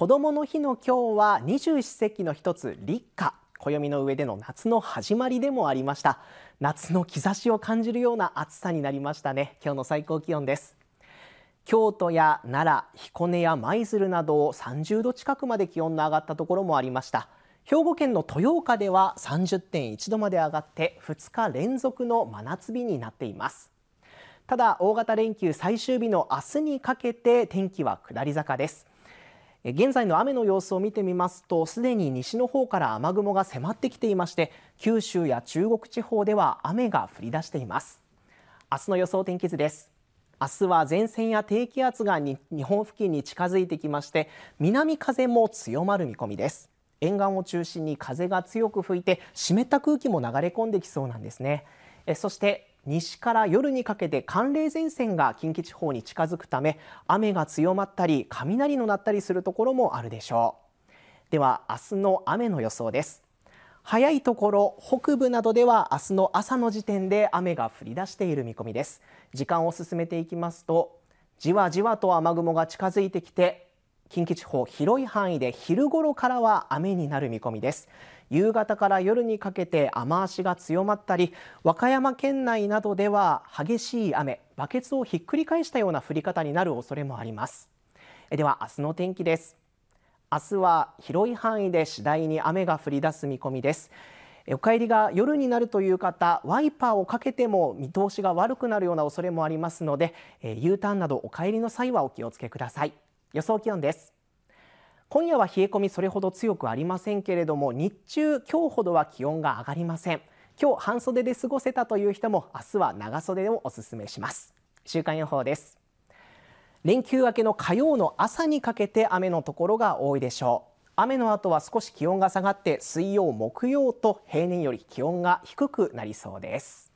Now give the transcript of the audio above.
子どもの日の今日は二十四節気の一つ立夏暦の上での夏の始まりでもありました夏の兆しを感じるような暑さになりましたね今日の最高気温です京都や奈良、彦根や舞鶴など30度近くまで気温の上がったところもありました兵庫県の豊岡では30.1度まで上がって2日連続の真夏日になっていますただ大型連休最終日の明日にかけて天気は下り坂です現在の雨の様子を見てみますとすでに西の方から雨雲が迫ってきていまして九州や中国地方では雨が降り出しています明日の予想天気図です明日は前線や低気圧が日本付近に近づいてきまして南風も強まる見込みです沿岸を中心に風が強く吹いて湿った空気も流れ込んできそうなんですねそして西から夜にかけて寒冷前線が近畿地方に近づくため雨が強まったり雷の鳴ったりするところもあるでしょうでは明日の雨の予想です早いところ北部などでは明日の朝の時点で雨が降り出している見込みです時間を進めていきますとじわじわと雨雲が近づいてきて近畿地方広い範囲で昼頃からは雨になる見込みです夕方から夜にかけて雨足が強まったり和歌山県内などでは激しい雨バケツをひっくり返したような降り方になる恐れもありますでは明日の天気です明日は広い範囲で次第に雨が降り出す見込みですお帰りが夜になるという方ワイパーをかけても見通しが悪くなるような恐れもありますので U ターンなどお帰りの際はお気をつけください予想気温です今夜は冷え込みそれほど強くありませんけれども日中今日ほどは気温が上がりません今日半袖で過ごせたという人も明日は長袖をお勧めします週間予報です連休明けの火曜の朝にかけて雨のところが多いでしょう雨の後は少し気温が下がって水曜木曜と平年より気温が低くなりそうです